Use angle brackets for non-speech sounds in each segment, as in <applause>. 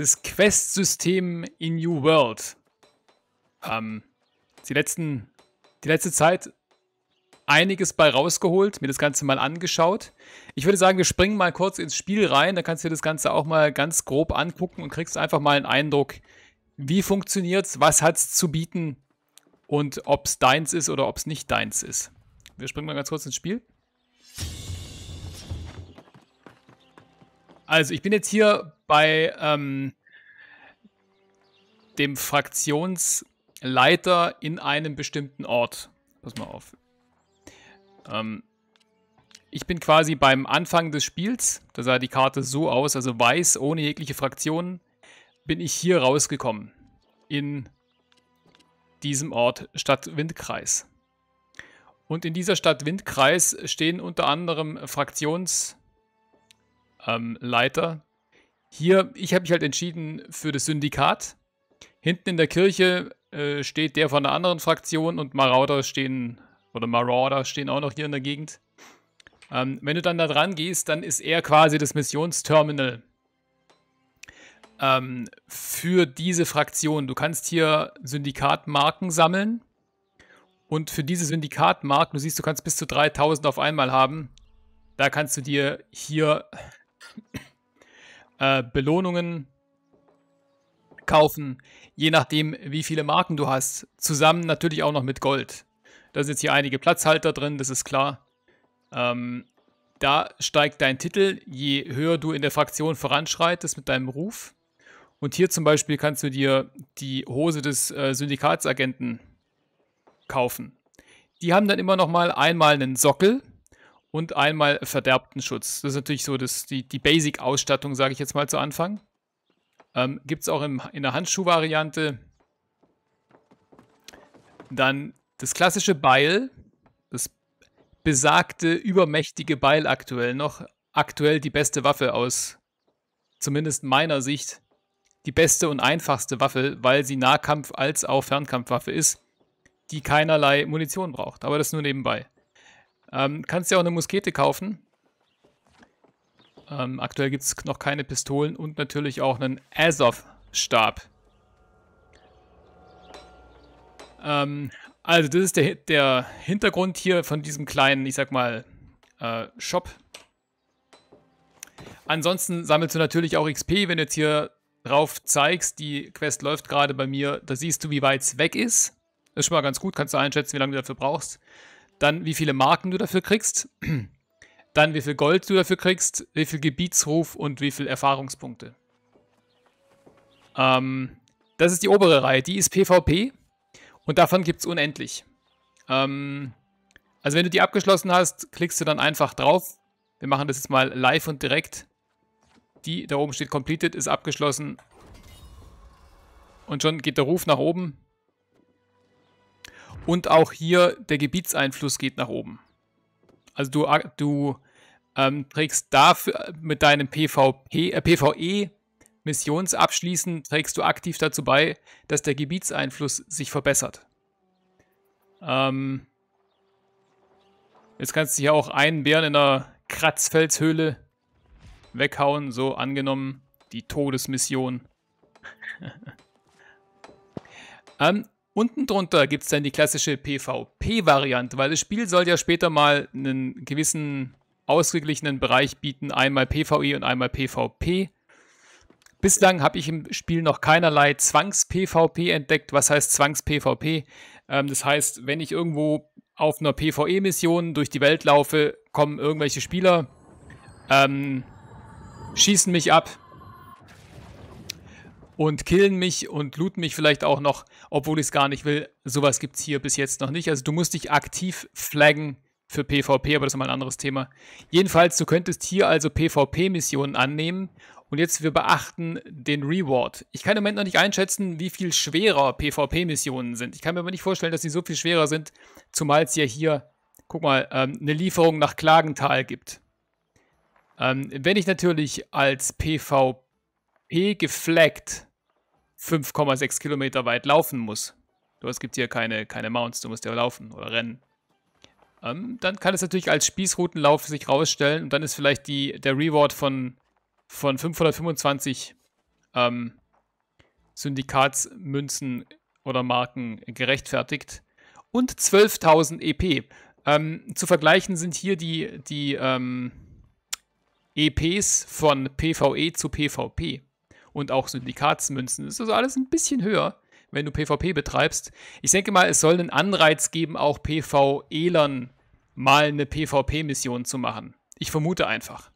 das Quest-System in New World. Ähm, die, letzten, die letzte Zeit einiges bei rausgeholt, mir das Ganze mal angeschaut. Ich würde sagen, wir springen mal kurz ins Spiel rein, da kannst du dir das Ganze auch mal ganz grob angucken und kriegst einfach mal einen Eindruck, wie funktioniert es, was es zu bieten und ob es deins ist oder ob es nicht deins ist. Wir springen mal ganz kurz ins Spiel. Also, ich bin jetzt hier bei ähm, dem Fraktionsleiter in einem bestimmten Ort. Pass mal auf. Ähm, ich bin quasi beim Anfang des Spiels, da sah die Karte so aus, also weiß, ohne jegliche Fraktion. bin ich hier rausgekommen. In diesem Ort Stadt-Windkreis. Und in dieser Stadt-Windkreis stehen unter anderem Fraktions- ähm, Leiter. Hier, ich habe mich halt entschieden für das Syndikat. Hinten in der Kirche äh, steht der von der anderen Fraktion und Marauder stehen, oder Marauder stehen auch noch hier in der Gegend. Ähm, wenn du dann da dran gehst, dann ist er quasi das Missionsterminal ähm, für diese Fraktion. Du kannst hier Syndikatmarken sammeln. Und für diese Syndikatmarken, du siehst, du kannst bis zu 3000 auf einmal haben. Da kannst du dir hier äh, Belohnungen kaufen, je nachdem, wie viele Marken du hast. Zusammen natürlich auch noch mit Gold. Da sind jetzt hier einige Platzhalter drin, das ist klar. Ähm, da steigt dein Titel, je höher du in der Fraktion voranschreitest mit deinem Ruf. Und hier zum Beispiel kannst du dir die Hose des äh, Syndikatsagenten kaufen. Die haben dann immer noch mal einmal einen Sockel und einmal verderbten Schutz. Das ist natürlich so das, die, die Basic-Ausstattung, sage ich jetzt mal zu Anfang. Ähm, Gibt es auch im, in der Handschuh-Variante. Dann das klassische Beil, das besagte übermächtige Beil aktuell noch. Aktuell die beste Waffe aus, zumindest meiner Sicht, die beste und einfachste Waffe, weil sie Nahkampf- als auch Fernkampfwaffe ist, die keinerlei Munition braucht. Aber das nur nebenbei. Ähm, kannst ja auch eine Muskete kaufen. Ähm, aktuell gibt es noch keine Pistolen und natürlich auch einen Azov-Stab. Ähm, also das ist der, der, Hintergrund hier von diesem kleinen, ich sag mal, äh, Shop. Ansonsten sammelst du natürlich auch XP, wenn du jetzt hier drauf zeigst, die Quest läuft gerade bei mir, da siehst du, wie weit es weg ist. Das ist schon mal ganz gut, kannst du einschätzen, wie lange du dafür brauchst dann wie viele Marken du dafür kriegst, <clears throat> dann wie viel Gold du dafür kriegst, wie viel Gebietsruf und wie viel Erfahrungspunkte. Ähm, das ist die obere Reihe, die ist PvP und davon gibt es unendlich. Ähm, also wenn du die abgeschlossen hast, klickst du dann einfach drauf. Wir machen das jetzt mal live und direkt. Die, da oben steht Completed, ist abgeschlossen. Und schon geht der Ruf nach oben. Und auch hier der Gebietseinfluss geht nach oben. Also du, du ähm, trägst dafür äh, mit deinem PvP, äh, PvE Missionsabschließen, trägst du aktiv dazu bei, dass der Gebietseinfluss sich verbessert. Ähm, jetzt kannst du hier auch einen Bären in der Kratzfelshöhle weghauen, so angenommen die Todesmission. <laughs> ähm, Unten drunter gibt es dann die klassische PvP-Variante, weil das Spiel soll ja später mal einen gewissen ausgeglichenen Bereich bieten, einmal PvE und einmal PvP. Bislang habe ich im Spiel noch keinerlei Zwangs-PvP entdeckt. Was heißt Zwangs-PvP? Ähm, das heißt, wenn ich irgendwo auf einer PvE-Mission durch die Welt laufe, kommen irgendwelche Spieler, ähm, schießen mich ab, und killen mich und looten mich vielleicht auch noch, obwohl ich es gar nicht will. Sowas gibt es hier bis jetzt noch nicht. Also du musst dich aktiv flaggen für PvP, aber das ist mal ein anderes Thema. Jedenfalls, du könntest hier also PvP-Missionen annehmen und jetzt wir beachten den Reward. Ich kann im Moment noch nicht einschätzen, wie viel schwerer PvP-Missionen sind. Ich kann mir aber nicht vorstellen, dass sie so viel schwerer sind, zumal es ja hier, guck mal, ähm, eine Lieferung nach Klagenthal gibt. Ähm, wenn ich natürlich als PvP geflaggt 5,6 Kilometer weit laufen muss. Du, es gibt hier keine, keine Mounts, du musst ja laufen oder rennen. Ähm, dann kann es natürlich als Spießroutenlauf sich rausstellen und dann ist vielleicht die, der Reward von, von 525 ähm, Syndikatsmünzen oder Marken gerechtfertigt. Und 12.000 EP. Ähm, zu vergleichen sind hier die, die ähm, EPs von PvE zu PvP und auch Syndikatsmünzen. Das ist also alles ein bisschen höher, wenn du PvP betreibst. Ich denke mal, es soll einen Anreiz geben, auch PvE-Lern mal eine PvP-Mission zu machen. Ich vermute einfach.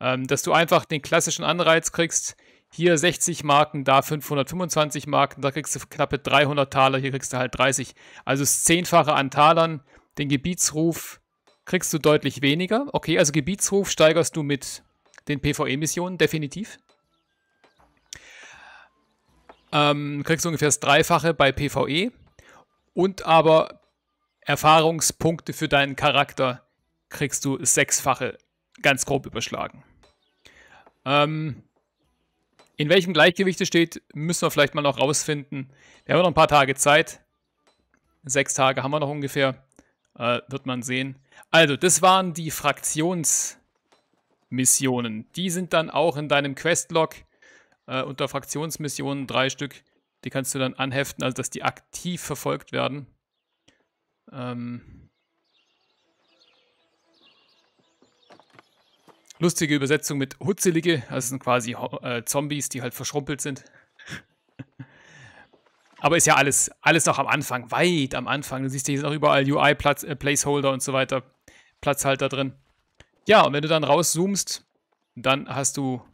Ähm, dass du einfach den klassischen Anreiz kriegst, hier 60 Marken, da 525 Marken, da kriegst du knappe 300 Taler, hier kriegst du halt 30. Also das Zehnfache an Talern, den Gebietsruf kriegst du deutlich weniger. Okay, also Gebietsruf steigerst du mit den PvE-Missionen, definitiv. Ähm, kriegst du ungefähr das Dreifache bei PvE und aber Erfahrungspunkte für deinen Charakter kriegst du sechsfache, ganz grob überschlagen. Ähm, in welchem Gleichgewicht es steht, müssen wir vielleicht mal noch rausfinden. Wir haben noch ein paar Tage Zeit. Sechs Tage haben wir noch ungefähr. Äh, wird man sehen. Also, das waren die Fraktionsmissionen. Die sind dann auch in deinem Questlog äh, unter Fraktionsmissionen drei Stück. Die kannst du dann anheften, also dass die aktiv verfolgt werden. Ähm Lustige Übersetzung mit Hutzelige, also sind quasi äh, Zombies, die halt verschrumpelt sind. <laughs> Aber ist ja alles, alles noch am Anfang, weit am Anfang. Du siehst hier noch überall UI-Placeholder äh, und so weiter, Platzhalter drin. Ja, und wenn du dann rauszoomst, dann hast du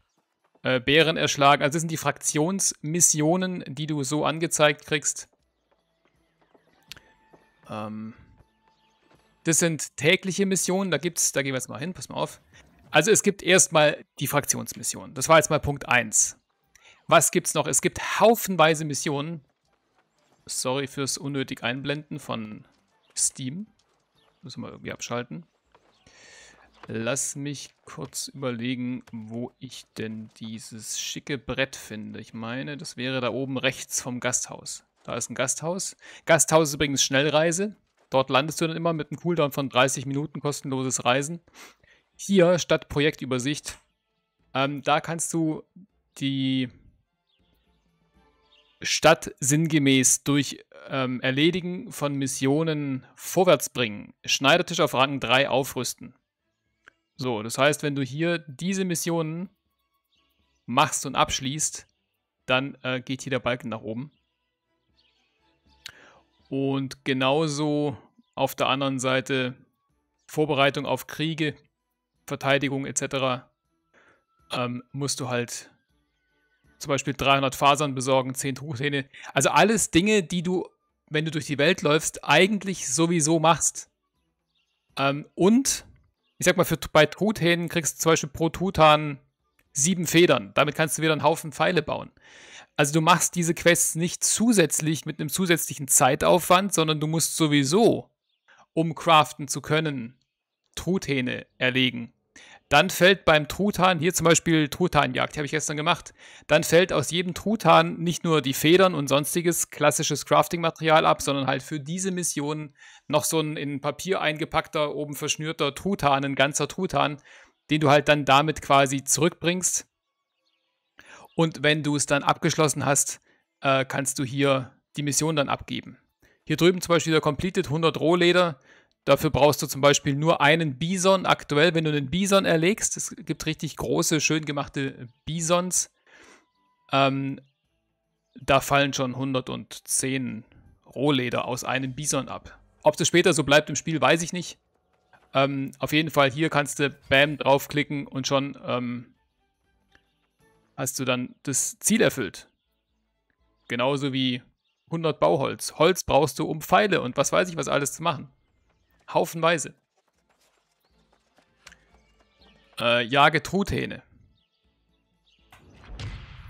äh, Bären erschlagen. Also das sind die Fraktionsmissionen, die du so angezeigt kriegst. Ähm, das sind tägliche Missionen. Da gibt's, da gehen wir jetzt mal hin, pass mal auf. Also es gibt erstmal die Fraktionsmissionen. Das war jetzt mal Punkt 1. Was gibt's noch? Es gibt haufenweise Missionen. Sorry fürs unnötig Einblenden von Steam. Müssen wir irgendwie abschalten. Lass mich kurz überlegen, wo ich denn dieses schicke Brett finde. Ich meine, das wäre da oben rechts vom Gasthaus. Da ist ein Gasthaus. Gasthaus ist übrigens Schnellreise. Dort landest du dann immer mit einem Cooldown von 30 Minuten kostenloses Reisen. Hier statt Projektübersicht. Ähm, da kannst du die Stadt sinngemäß durch ähm, Erledigen von Missionen vorwärts bringen. Schneidertisch auf Rang 3 aufrüsten. So, das heißt, wenn du hier diese Missionen machst und abschließt, dann äh, geht hier der Balken nach oben. Und genauso auf der anderen Seite Vorbereitung auf Kriege, Verteidigung etc. Ähm, musst du halt zum Beispiel 300 Fasern besorgen, 10 Truthähne. Also alles Dinge, die du, wenn du durch die Welt läufst, eigentlich sowieso machst. Ähm, und ich sag mal, für, bei Truthähnen kriegst du zum Beispiel pro Truthahn sieben Federn. Damit kannst du wieder einen Haufen Pfeile bauen. Also du machst diese Quests nicht zusätzlich mit einem zusätzlichen Zeitaufwand, sondern du musst sowieso, um craften zu können, Truthähne erlegen dann fällt beim Truthahn, hier zum Beispiel Truthahnjagd, habe ich gestern gemacht, dann fällt aus jedem Truthahn nicht nur die Federn und sonstiges klassisches Crafting-Material ab, sondern halt für diese Mission noch so ein in Papier eingepackter, oben verschnürter Truthahn, ein ganzer Truthahn, den du halt dann damit quasi zurückbringst. Und wenn du es dann abgeschlossen hast, äh, kannst du hier die Mission dann abgeben. Hier drüben zum Beispiel der Completed 100 Rohleder. Dafür brauchst du zum Beispiel nur einen Bison aktuell, wenn du einen Bison erlegst. Es gibt richtig große, schön gemachte Bisons. Ähm, da fallen schon 110 Rohleder aus einem Bison ab. Ob das später so bleibt im Spiel, weiß ich nicht. Ähm, auf jeden Fall, hier kannst du Bam draufklicken und schon ähm, hast du dann das Ziel erfüllt. Genauso wie 100 Bauholz. Holz brauchst du, um Pfeile und was weiß ich, was alles zu machen. Haufenweise. Äh, jage Truthähne.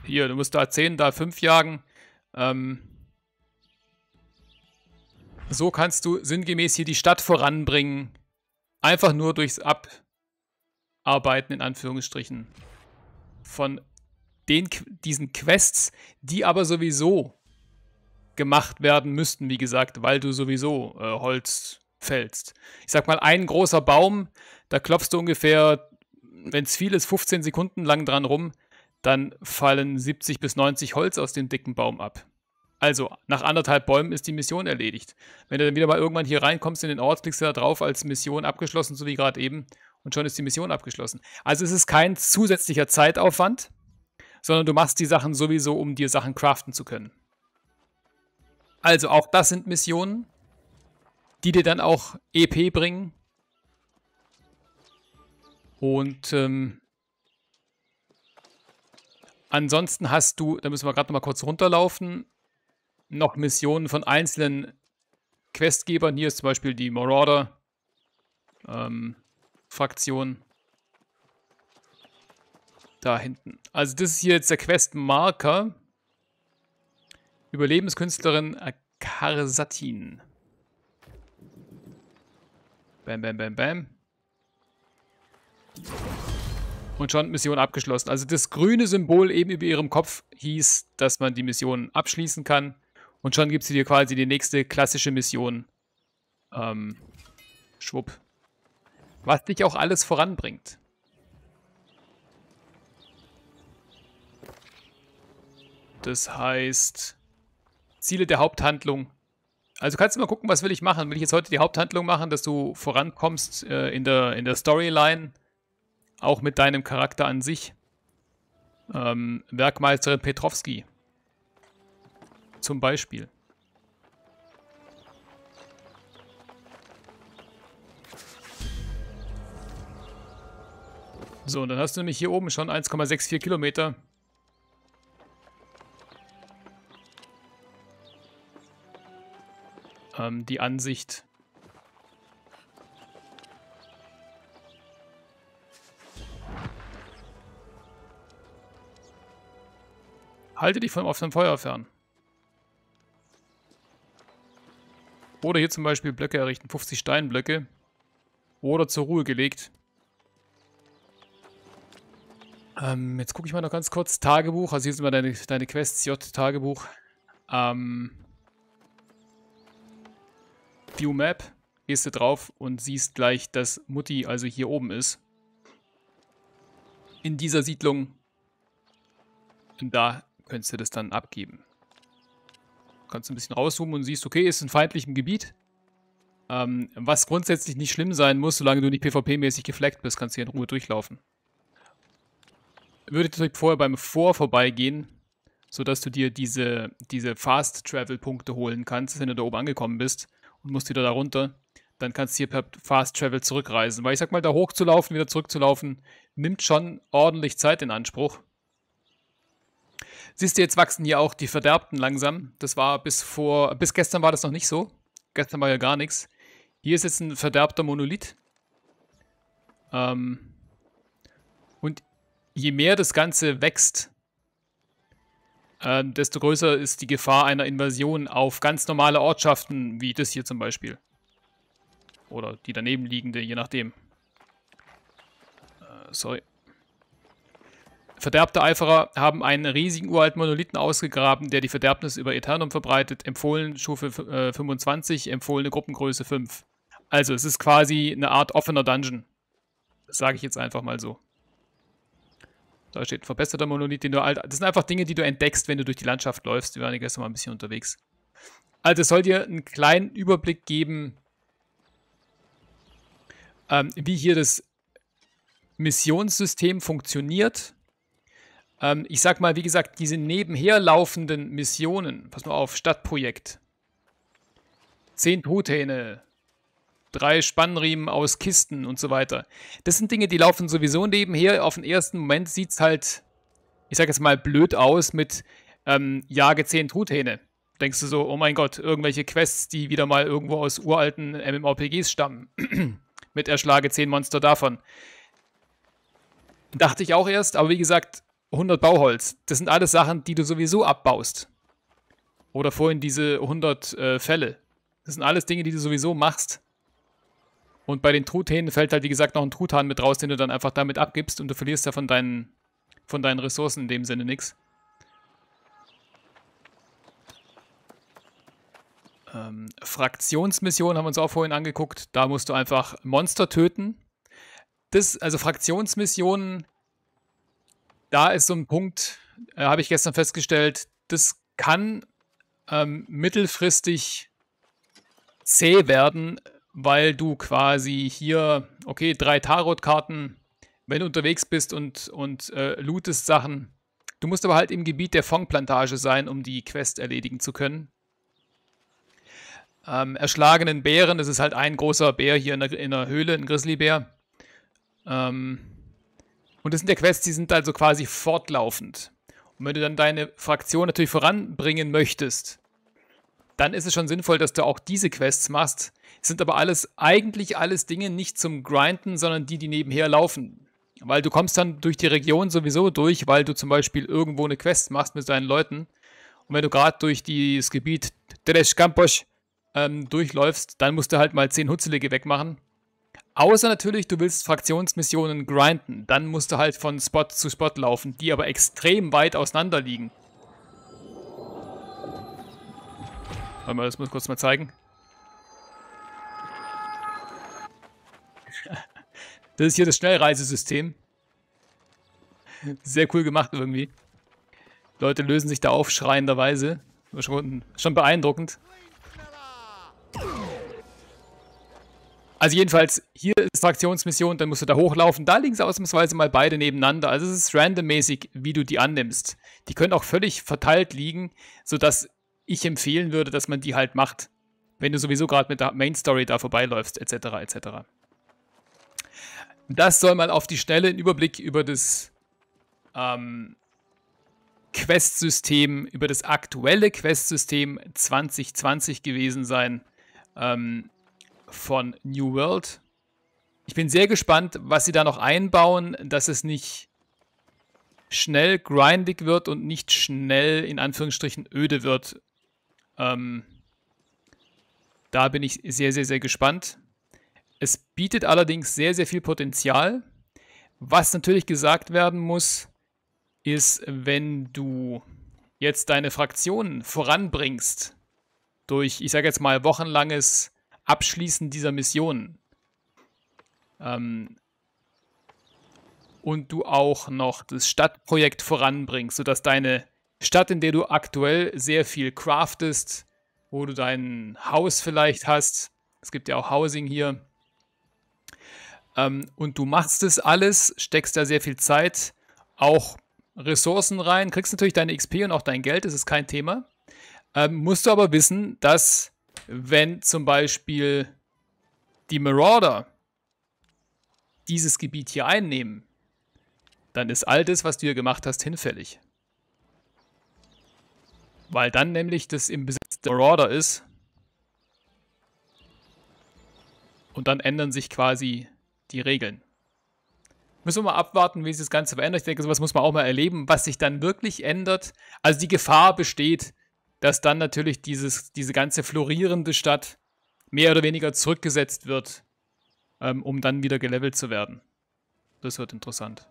Hier, du musst da 10, da 5 jagen. Ähm, so kannst du sinngemäß hier die Stadt voranbringen. Einfach nur durchs Abarbeiten, in Anführungsstrichen, von den, diesen Quests, die aber sowieso gemacht werden müssten, wie gesagt, weil du sowieso äh, Holz fällst. Ich sag mal, ein großer Baum, da klopfst du ungefähr, wenn es viel ist, 15 Sekunden lang dran rum, dann fallen 70 bis 90 Holz aus dem dicken Baum ab. Also, nach anderthalb Bäumen ist die Mission erledigt. Wenn du dann wieder mal irgendwann hier reinkommst in den Ort, klickst du da drauf als Mission abgeschlossen, so wie gerade eben, und schon ist die Mission abgeschlossen. Also es ist kein zusätzlicher Zeitaufwand, sondern du machst die Sachen sowieso, um dir Sachen craften zu können. Also auch das sind Missionen die dir dann auch EP bringen. Und ähm, ansonsten hast du, da müssen wir gerade nochmal kurz runterlaufen, noch Missionen von einzelnen Questgebern. Hier ist zum Beispiel die Marauder-Fraktion. Ähm, da hinten. Also das ist hier jetzt der Questmarker. Überlebenskünstlerin Karsatin. Bam, bam, bam, bam. Und schon Mission abgeschlossen. Also das grüne Symbol eben über ihrem Kopf hieß, dass man die Mission abschließen kann. Und schon gibt sie dir quasi die nächste klassische Mission. Ähm, schwupp. Was dich auch alles voranbringt. Das heißt, Ziele der Haupthandlung also kannst du mal gucken, was will ich machen? Will ich jetzt heute die Haupthandlung machen, dass du vorankommst äh, in, der, in der Storyline, auch mit deinem Charakter an sich? Ähm, Werkmeisterin Petrovski zum Beispiel. So, und dann hast du nämlich hier oben schon 1,64 Kilometer ähm, die Ansicht. Halte dich vom offenen Feuer fern. Oder hier zum Beispiel Blöcke errichten, 50 Steinblöcke. Oder zur Ruhe gelegt. Ähm, jetzt gucke ich mal noch ganz kurz. Tagebuch, also hier sind mal deine, deine Quests, J-Tagebuch. Ähm, View Map, gehst du drauf und siehst gleich, dass Mutti also hier oben ist. In dieser Siedlung. Und da könntest du das dann abgeben. Kannst du ein bisschen rauszoomen und siehst, okay, ist in feindlichem Gebiet. Ähm, was grundsätzlich nicht schlimm sein muss, solange du nicht PvP-mäßig gefleckt bist, kannst du hier in Ruhe durchlaufen. Würde direkt vorher beim Vor vorbeigehen, sodass du dir diese, diese Fast-Travel-Punkte holen kannst, wenn du da oben angekommen bist musst wieder da runter, dann kannst du hier per Fast Travel zurückreisen. Weil ich sag mal, da hochzulaufen, wieder zurückzulaufen, nimmt schon ordentlich Zeit in Anspruch. Siehst du, jetzt wachsen hier auch die Verderbten langsam. Das war bis vor, bis gestern war das noch nicht so. Gestern war ja gar nichts. Hier ist jetzt ein verderbter Monolith. Ähm, und je mehr das Ganze wächst, äh, desto größer ist die Gefahr einer Invasion auf ganz normale Ortschaften, wie das hier zum Beispiel. Oder die daneben liegende, je nachdem. Äh, sorry. Verderbte Eiferer haben einen riesigen uralten Monolithen ausgegraben, der die Verderbnis über Eternum verbreitet. Empfohlen Stufe äh, 25, empfohlene Gruppengröße 5. Also es ist quasi eine Art offener Dungeon. Das sage ich jetzt einfach mal so. Da steht verbesserter Monolith, den du alt. Das sind einfach Dinge, die du entdeckst, wenn du durch die Landschaft läufst. Wir waren ja gestern mal ein bisschen unterwegs. Also, es soll dir einen kleinen Überblick geben, ähm, wie hier das Missionssystem funktioniert. Ähm, ich sag mal, wie gesagt, diese nebenher laufenden Missionen. Pass mal auf, Stadtprojekt. Zehn Truthähne drei Spannriemen aus Kisten und so weiter. Das sind Dinge, die laufen sowieso nebenher. Auf den ersten Moment sieht es halt, ich sag jetzt mal, blöd aus mit ähm, Jage 10 Truthähne. Denkst du so, oh mein Gott, irgendwelche Quests, die wieder mal irgendwo aus uralten MMORPGs stammen. <clears throat> mit Erschlage 10 Monster davon. Dachte ich auch erst, aber wie gesagt, 100 Bauholz. Das sind alles Sachen, die du sowieso abbaust. Oder vorhin diese 100 äh, Fälle. Das sind alles Dinge, die du sowieso machst. Und bei den Truthähnen fällt halt, wie gesagt, noch ein Truthahn mit raus, den du dann einfach damit abgibst und du verlierst ja von deinen, von deinen Ressourcen in dem Sinne nichts. Ähm, Fraktionsmission haben wir uns auch vorhin angeguckt. Da musst du einfach Monster töten. Das, also Fraktionsmissionen, da ist so ein Punkt, äh, habe ich gestern festgestellt, das kann ähm, mittelfristig zäh werden, weil du quasi hier, okay, drei Tarot-Karten, wenn du unterwegs bist und, und äh, lootest Sachen. Du musst aber halt im Gebiet der Fong-Plantage sein, um die Quest erledigen zu können. Ähm, erschlagenen Bären, das ist halt ein großer Bär hier in der, in der Höhle, ein Grizzlybär. Ähm, und das sind ja Quests, die sind also quasi fortlaufend. Und wenn du dann deine Fraktion natürlich voranbringen möchtest, dann ist es schon sinnvoll, dass du auch diese Quests machst. Es sind aber alles, eigentlich alles Dinge nicht zum Grinden, sondern die, die nebenher laufen. Weil du kommst dann durch die Region sowieso durch, weil du zum Beispiel irgendwo eine Quest machst mit deinen Leuten. Und wenn du gerade durch das Gebiet Teresh Kamposch ähm, durchläufst, dann musst du halt mal 10 Hutzelige wegmachen. Außer natürlich, du willst Fraktionsmissionen grinden. Dann musst du halt von Spot zu Spot laufen, die aber extrem weit auseinander liegen. Warte mal, das muss ich kurz mal zeigen. <laughs> Das ist hier das Schnellreisesystem. Sehr cool gemacht irgendwie. Leute lösen sich da auf schreienderweise. Schon, schon beeindruckend. Also jedenfalls, hier ist Fraktionsmission, dann musst du da hochlaufen. Da liegen sie ausnahmsweise mal beide nebeneinander. Also es ist randommäßig, wie du die annimmst. Die können auch völlig verteilt liegen, sodass ich empfehlen würde, dass man die halt macht, wenn du sowieso gerade mit der Main Story da vorbeiläufst, etc. etc. Das soll mal auf die Schnelle einen Überblick über das ähm, Quest-System, über das aktuelle Quest-System 2020 gewesen sein ähm, von New World. Ich bin sehr gespannt, was sie da noch einbauen, dass es nicht schnell grindig wird und nicht schnell in Anführungsstrichen öde wird, ähm, da bin ich sehr, sehr, sehr gespannt. Es bietet allerdings sehr, sehr viel Potenzial. Was natürlich gesagt werden muss, ist, wenn du jetzt deine Fraktionen voranbringst durch, ich sage jetzt mal, wochenlanges Abschließen dieser Missionen ähm, und du auch noch das Stadtprojekt voranbringst, sodass deine Stadt, in der du aktuell sehr viel craftest, wo du dein Haus vielleicht hast. Es gibt ja auch Housing hier. Ähm, und du machst es alles, steckst da sehr viel Zeit, auch Ressourcen rein, kriegst natürlich deine XP und auch dein Geld, das ist kein Thema. Ähm, musst du aber wissen, dass wenn zum Beispiel die Marauder dieses Gebiet hier einnehmen, dann ist all das, was du hier gemacht hast, hinfällig. Weil dann nämlich das im Besitz der Marauder ist. Und dann ändern sich quasi die Regeln. Müssen wir mal abwarten, wie sich das Ganze verändert. Ich denke, sowas muss man auch mal erleben, was sich dann wirklich ändert. Also die Gefahr besteht, dass dann natürlich dieses, diese ganze florierende Stadt mehr oder weniger zurückgesetzt wird, ähm, um dann wieder gelevelt zu werden. Das wird interessant.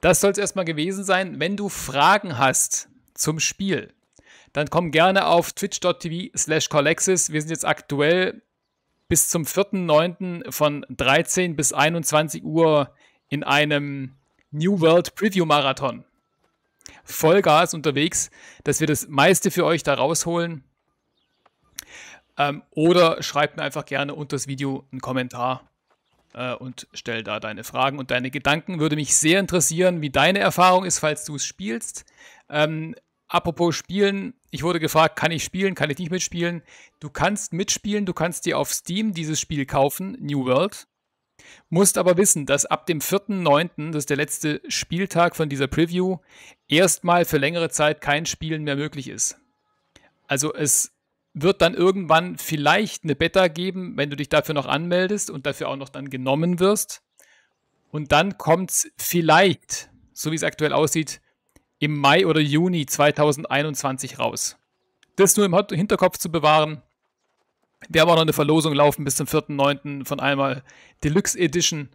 Das soll es erstmal gewesen sein. Wenn du Fragen hast, zum Spiel. Dann komm gerne auf twitch.tv slash Colexis. Wir sind jetzt aktuell bis zum 4.9. von 13 bis 21 Uhr in einem New World Preview Marathon. Vollgas unterwegs, dass wir das meiste für euch da rausholen. Ähm, oder schreibt mir einfach gerne unter das Video einen Kommentar äh, und stell da deine Fragen und deine Gedanken. Würde mich sehr interessieren, wie deine Erfahrung ist, falls du es spielst. Ähm, Apropos Spielen, ich wurde gefragt, kann ich spielen, kann ich nicht mitspielen? Du kannst mitspielen, du kannst dir auf Steam dieses Spiel kaufen, New World. Musst aber wissen, dass ab dem 4.9., das ist der letzte Spieltag von dieser Preview, erstmal für längere Zeit kein Spielen mehr möglich ist. Also es wird dann irgendwann vielleicht eine Beta geben, wenn du dich dafür noch anmeldest und dafür auch noch dann genommen wirst. Und dann kommt es vielleicht, so wie es aktuell aussieht, im Mai oder Juni 2021 raus. Das nur im Hinterkopf zu bewahren. Wir haben auch noch eine Verlosung laufen bis zum 4.9. von einmal Deluxe Edition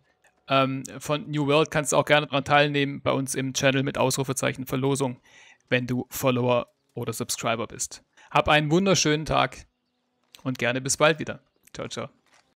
ähm, von New World. Kannst du auch gerne daran teilnehmen bei uns im Channel mit Ausrufezeichen Verlosung, wenn du Follower oder Subscriber bist. Hab einen wunderschönen Tag und gerne bis bald wieder. Ciao, ciao.